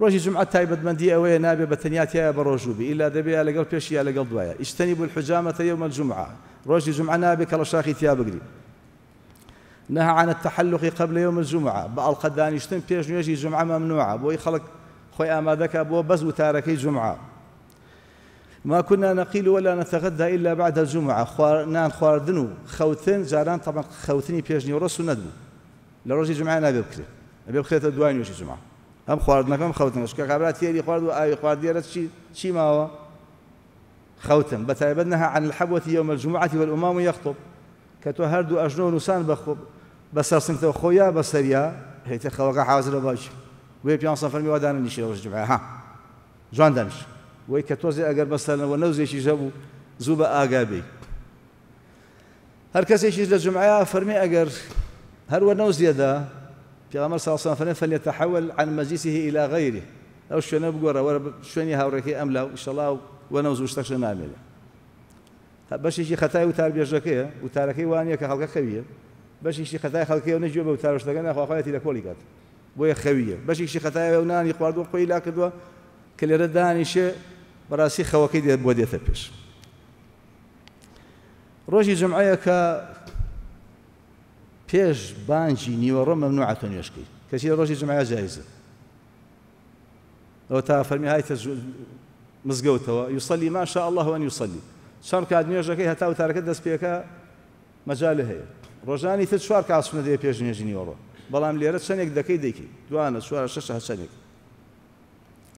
روجي جمعة بەدمەندی ئەوەیە أوي نابي بتنيات يا بروجوبي إلا دبي على قلب لەگەڵ على قلب ويا اجتنبوا الحجامة يوم الجمعة روجي جمعة نابي كلا شاخي تيا بگری نهى عن التحلق قبل يوم الجمعة القدان يشتم بيش نيجي جمعة ممنوعة بوي خلق خوي ذكى بو بز وتاركي جمعة ما كنا نقيل ولا نتغدى إلا بعد الجمعة خوار نان خواردنو خوتن جاران طبعا خوتني بيش نيورس وندبو لروجي جمعة نابي بكري نابي بكري تدواني وشي جمعة هم ئەم خواردنەکەم خەوتم شککە کابرا تیری خوارد و آی ئاوی خواردێرە چی چی ما خەوتم خوتم تایبەت بدنها عن الحبوت یوم الجمعەتی والإمام يخطب کە تۆ هەردوو ئەژنۆ نووسان بەخۆب بەسەر سنتەوە خۆیا بەسەریا هەیتە خەوەکە حاضر باش وێ پیان سەفەرمی وادانە نیشەوە جمعه ها جوان دانش وی کە تۆزی ئەگەر بەسەرنەوە نەوزێکی ژەبوو زوو بە ئاگا بی هەر کەسێکیش لە اگر هر و هەروە نەوزیەدا پیغمبر صلى الله عليه وسلم فليتحول عن مجلسه الى غيره او شنو بقرا ولا شنو هاوريكي ام لا ان شاء الله وانا ونوز مشتاق نعمل باشي شي خطاي وتار جاكية وتاركي وانيا كخلق خويه باشي شي خطاي خلقي ونجي به وتار مشتاقنا اخو اخواتي لكولي كات بويا خويه باشي شي خطاي وناني قواردو قوي لا كدوا كل رداني شي براسي خواكيد بودي بوديته بيش روجي جمعيه پێش بانجی نیوەڕۆ مەمنوعاتۆ نوێشکی کەسی ڕۆژی جمعە جایزە ئەو تا فەرمی هایتە مزگەوتەوە یوسەلی ماشا الله وان یوسەلی چەند کات نوێژەکەی هەتا وتارەکە دەست پێەکە مەجاالە هەیە ڕۆژانی تر چوار کاسونە دێ پێش نوێژی نیوەڕۆ بەڵام لێرە چەندێک دەکەی دەیکی دوانە چوار شش هەچەندێک